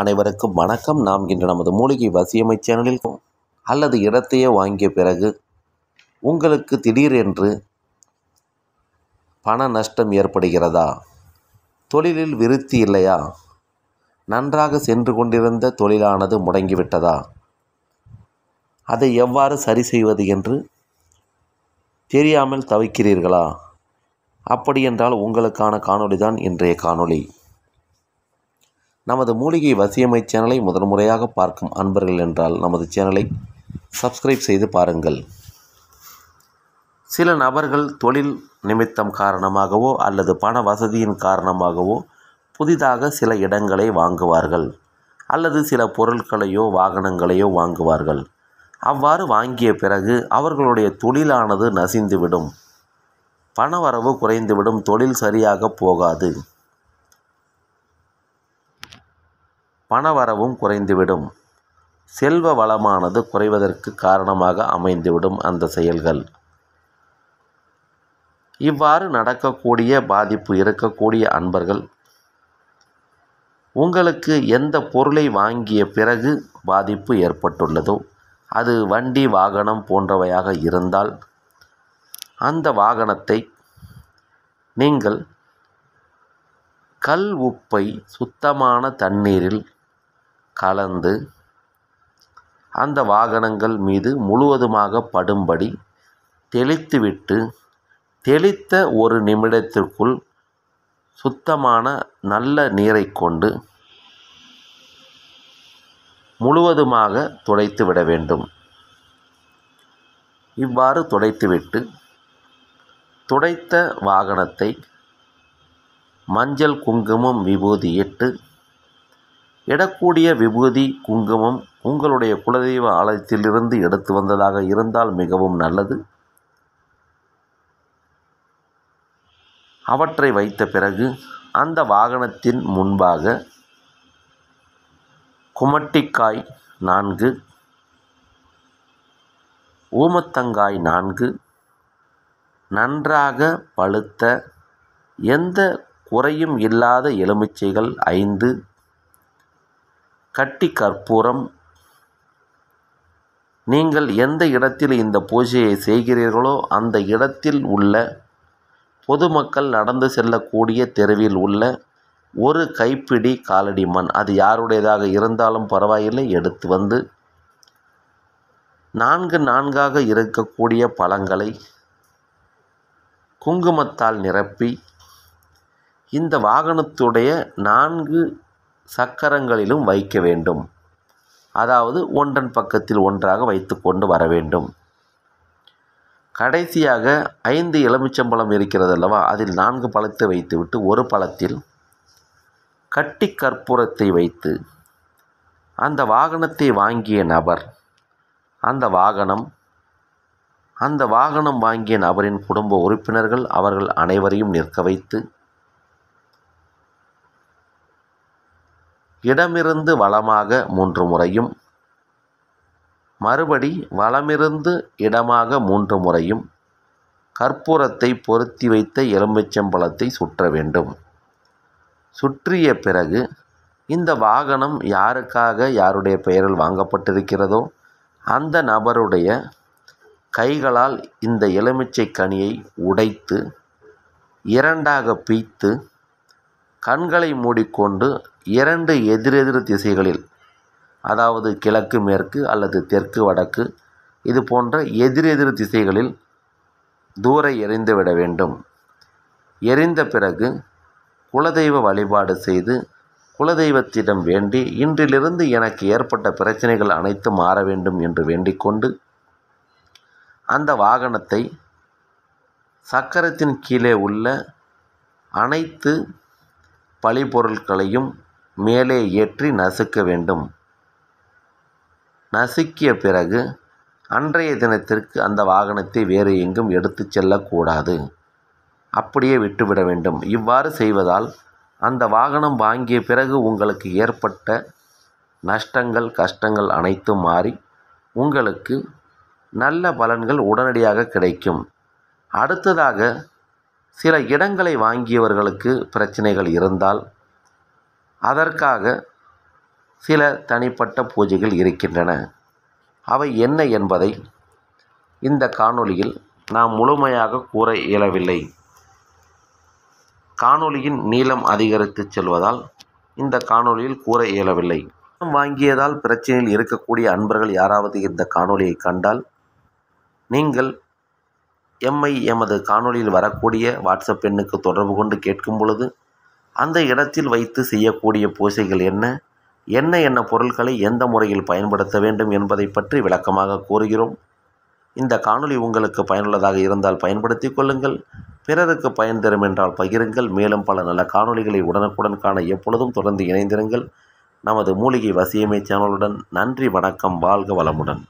அனைவருக்கும் வணக்கம் நாம் இன்று நமது மூலிகை வசியமை சேனலில் அல்லது இடத்தையே வாங்கிய பிறகு உங்களுக்கு திடீரென்று பண நஷ்டம் ஏற்படுகிறதா தொழிலில் விருத்தி இல்லையா நன்றாக சென்று கொண்டிருந்த தொழிலானது முடங்கிவிட்டதா அதை எவ்வாறு சரி செய்வது என்று தெரியாமல் தவிக்கிறீர்களா அப்படியென்றால் உங்களுக்கான காணொளி தான் இன்றைய காணொளி நமது மூலிகை வசியமை சேனலை முதல் முறையாக பார்க்கும் அன்பர்கள் என்றால் நமது சேனலை சப்ஸ்கிரைப் செய்து பாருங்கள் சில நபர்கள் தொழில் நிமித்தம் காரணமாகவோ அல்லது பண வசதியின் காரணமாகவோ புதிதாக சில இடங்களை வாங்குவார்கள் அல்லது சில பொருட்களையோ வாகனங்களையோ வாங்குவார்கள் அவ்வாறு வாங்கிய பிறகு அவர்களுடைய தொழிலானது நசிந்துவிடும் பண வரவு குறைந்துவிடும் தொழில் சரியாக போகாது பணவரவும் குறைந்துவிடும் செல்வ வளமானது குறைவதற்கு காரணமாக அமைந்துவிடும் அந்த செயல்கள் இவ்வாறு நடக்கக்கூடிய பாதிப்பு இருக்கக்கூடிய அன்பர்கள் உங்களுக்கு எந்த பொருளை வாங்கிய பிறகு பாதிப்பு ஏற்பட்டுள்ளதோ அது வண்டி வாகனம் போன்றவையாக இருந்தால் அந்த வாகனத்தை நீங்கள் கல் உப்பை சுத்தமான தண்ணீரில் கலந்து அந்த வாகனங்கள் மீது முழுவதுமாக படும்படி தெளித்துவிட்டு தெளித்த ஒரு நிமிடத்திற்குள் சுத்தமான நல்ல நீரை கொண்டு முழுவதுமாக துடைத்து விட வேண்டும் இவ்வாறு துடைத்துவிட்டு துடைத்த வாகனத்தை மஞ்சள் குங்குமம் விபூதியிட்டு எடக்கூடிய விபூதி குங்குமம் உங்களுடைய குலதெய்வ ஆலயத்திலிருந்து எடுத்து வந்ததாக இருந்தால் மிகவும் நல்லது அவற்றை வைத்த பிறகு அந்த வாகனத்தின் முன்பாக குமட்டிக்காய் நான்கு ஊமத்தங்காய் நான்கு நன்றாக பழுத்த எந்த குறையும் இல்லாத எலுமிச்சைகள் ஐந்து கட்டி கற்பூரம் நீங்கள் எந்த இடத்தில் இந்த பூஜையை செய்கிறீர்களோ அந்த இடத்தில் உள்ள பொதுமக்கள் நடந்து செல்லக்கூடிய தெருவில் உள்ள ஒரு கைப்பிடி காலடி மண் அது யாருடையதாக இருந்தாலும் பரவாயில்லை எடுத்து வந்து நான்கு நான்காக இருக்கக்கூடிய பழங்களை குங்குமத்தால் நிரப்பி இந்த வாகனத்துடைய நான்கு சக்கரங்களிலும் வைக்க வேண்டும் அதாவது ஒன்றன் பக்கத்தில் ஒன்றாக வைத்து கொண்டு வர வேண்டும் கடைசியாக ஐந்து எலுமிச்சம்பழம் இருக்கிறது அல்லவா அதில் நான்கு பழத்தை வைத்துவிட்டு ஒரு பழத்தில் கட்டி கற்பூரத்தை வைத்து அந்த வாகனத்தை வாங்கிய நபர் அந்த வாகனம் அந்த வாகனம் வாங்கிய நபரின் குடும்ப உறுப்பினர்கள் அவர்கள் அனைவரையும் நிற்க வைத்து இடமிருந்து வளமாக மூன்று முறையும் மறுபடி வளமிருந்து இடமாக மூன்று முறையும் கற்பூரத்தை பொருத்தி வைத்த எலும்பிச்சம்பழத்தை சுற்ற வேண்டும் சுற்றிய பிறகு இந்த வாகனம் யாருக்காக யாருடைய பெயரில் வாங்கப்பட்டிருக்கிறதோ அந்த நபருடைய கைகளால் இந்த எலுமிச்சை கனியை உடைத்து இரண்டாக பீய்த்து கண்களை மூடிக்கொண்டு இரண்டு எதிரெதிர் திசைகளில் அதாவது கிழக்கு மேற்கு அல்லது தெற்கு வடக்கு இது போன்ற எதிரெதிர் திசைகளில் தூர எறிந்து விட வேண்டும் எரிந்த பிறகு குலதெய்வ வழிபாடு செய்து குலதெய்வத்திடம் வேண்டி இன்றிலிருந்து எனக்கு ஏற்பட்ட பிரச்சனைகள் அனைத்தும் மாற வேண்டும் என்று வேண்டிக்கொண்டு அந்த வாகனத்தை சக்கரத்தின் கீழே உள்ள அனைத்து பழிபொருட்களையும் மேலே ஏற்றி நசுக்க வேண்டும் நசுக்கிய பிறகு அன்றைய தினத்திற்கு அந்த வாகனத்தை வேறு எங்கும் எடுத்து செல்லக்கூடாது அப்படியே விட்டுவிட வேண்டும் இவ்வாறு செய்வதால் அந்த வாகனம் வாங்கிய பிறகு உங்களுக்கு ஏற்பட்ட நஷ்டங்கள் கஷ்டங்கள் அனைத்தும் மாறி உங்களுக்கு நல்ல பலன்கள் உடனடியாக கிடைக்கும் அடுத்ததாக சில இடங்களை வாங்கியவர்களுக்கு பிரச்சனைகள் இருந்தால் அதற்காக சில தனிப்பட்ட பூஜைகள் இருக்கின்றன அவை என்ன என்பதை இந்த காணொளியில் நாம் முழுமையாக கூற இயலவில்லை காணொளியின் நீளம் அதிகரித்து செல்வதால் இந்த காணொளியில் கூற இயலவில்லை வாங்கியதால் பிரச்சனையில் இருக்கக்கூடிய அன்பர்கள் யாராவது இந்த காணொளியை கண்டால் நீங்கள் எம்ஐ எமது காணொளியில் வரக்கூடிய வாட்ஸ்அப் எண்ணுக்கு தொடர்பு கொண்டு கேட்கும் பொழுது அந்த இடத்தில் வைத்து செய்யக்கூடிய பூஜைகள் என்ன என்ன என்ன பொருட்களை எந்த முறையில் பயன்படுத்த வேண்டும் என்பதை பற்றி விளக்கமாக கூறுகிறோம் இந்த காணொளி உங்களுக்கு பயனுள்ளதாக இருந்தால் பயன்படுத்தி கொள்ளுங்கள் பிறருக்கு பயன் தரும் என்றால் பகிருங்கள் மேலும் பல நல்ல காணொளிகளை உடனுக்குடன் காண எப்பொழுதும் தொடர்ந்து இணைந்திருங்கள் நமது மூலிகை வசியமை சேனலுடன் நன்றி வணக்கம் வாழ்க வளமுடன்